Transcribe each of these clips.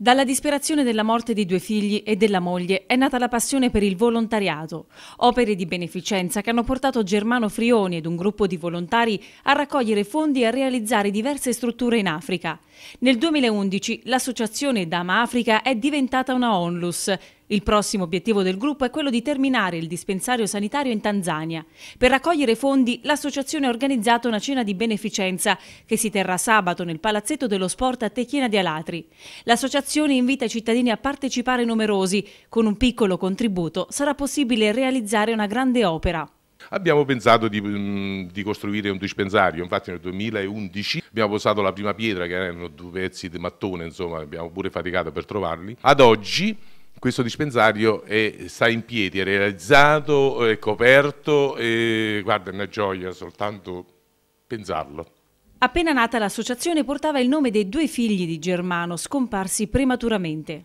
Dalla disperazione della morte di due figli e della moglie è nata la passione per il volontariato, opere di beneficenza che hanno portato Germano Frioni ed un gruppo di volontari a raccogliere fondi e a realizzare diverse strutture in Africa. Nel 2011 l'associazione Dama Africa è diventata una onlus, il prossimo obiettivo del gruppo è quello di terminare il dispensario sanitario in Tanzania. Per raccogliere fondi, l'associazione ha organizzato una cena di beneficenza che si terrà sabato nel Palazzetto dello Sport a Techina di Alatri. L'associazione invita i cittadini a partecipare numerosi. Con un piccolo contributo sarà possibile realizzare una grande opera. Abbiamo pensato di, mm, di, costruire un dispensario, infatti nel 2011 abbiamo posato la prima pietra che erano due pezzi di mattone, insomma abbiamo pure faticato per trovarli. Ad oggi questo dispensario è, sta in piedi, è realizzato, è coperto e guarda, è una gioia soltanto pensarlo. Appena nata l'associazione portava il nome dei due figli di Germano scomparsi prematuramente.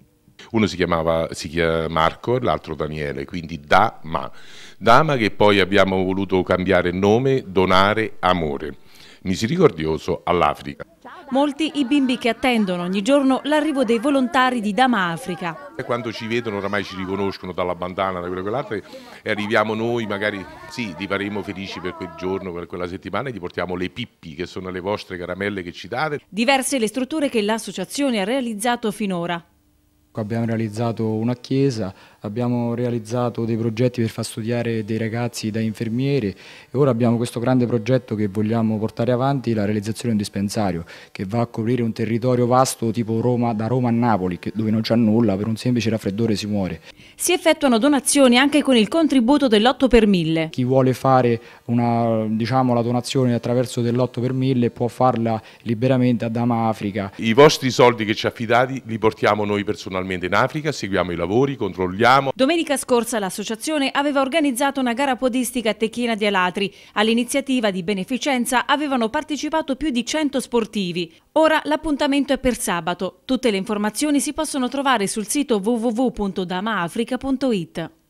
Uno si chiamava si chiama Marco e l'altro Daniele, quindi Dama. Dama che poi abbiamo voluto cambiare nome, donare amore, misericordioso all'Africa. Molti i bimbi che attendono ogni giorno l'arrivo dei volontari di Dama Africa. quando ci vedono oramai ci riconoscono dalla bandana, da quello e quell'altro e arriviamo noi magari, sì, li faremo felici per quel giorno, per quella settimana e gli portiamo le pippi che sono le vostre caramelle che ci date. Diverse le strutture che l'associazione ha realizzato finora. Ecco, abbiamo realizzato una chiesa, abbiamo realizzato dei progetti per far studiare dei ragazzi da infermieri e ora abbiamo questo grande progetto che vogliamo portare avanti, la realizzazione di un dispensario che va a coprire un territorio vasto tipo Roma, da Roma a Napoli dove non c'è nulla, per un semplice raffreddore si muore. Si effettuano donazioni anche con il contributo dell'8 per 1000. Chi vuole fare una, diciamo, la donazione attraverso dell'8 per 1000 può farla liberamente a Dama Africa. I vostri soldi che ci affidati li portiamo noi personalmente settimanalmente in Africa, seguiamo i lavori, controlliamo. Domenica scorsa l'associazione aveva organizzato una gara podistica a Tecchina di Alatri. All'iniziativa di beneficenza avevano partecipato più di 100 sportivi. Ora l'appuntamento è per sabato. Tutte le informazioni si possono trovare sul sito www.damaafrica.it.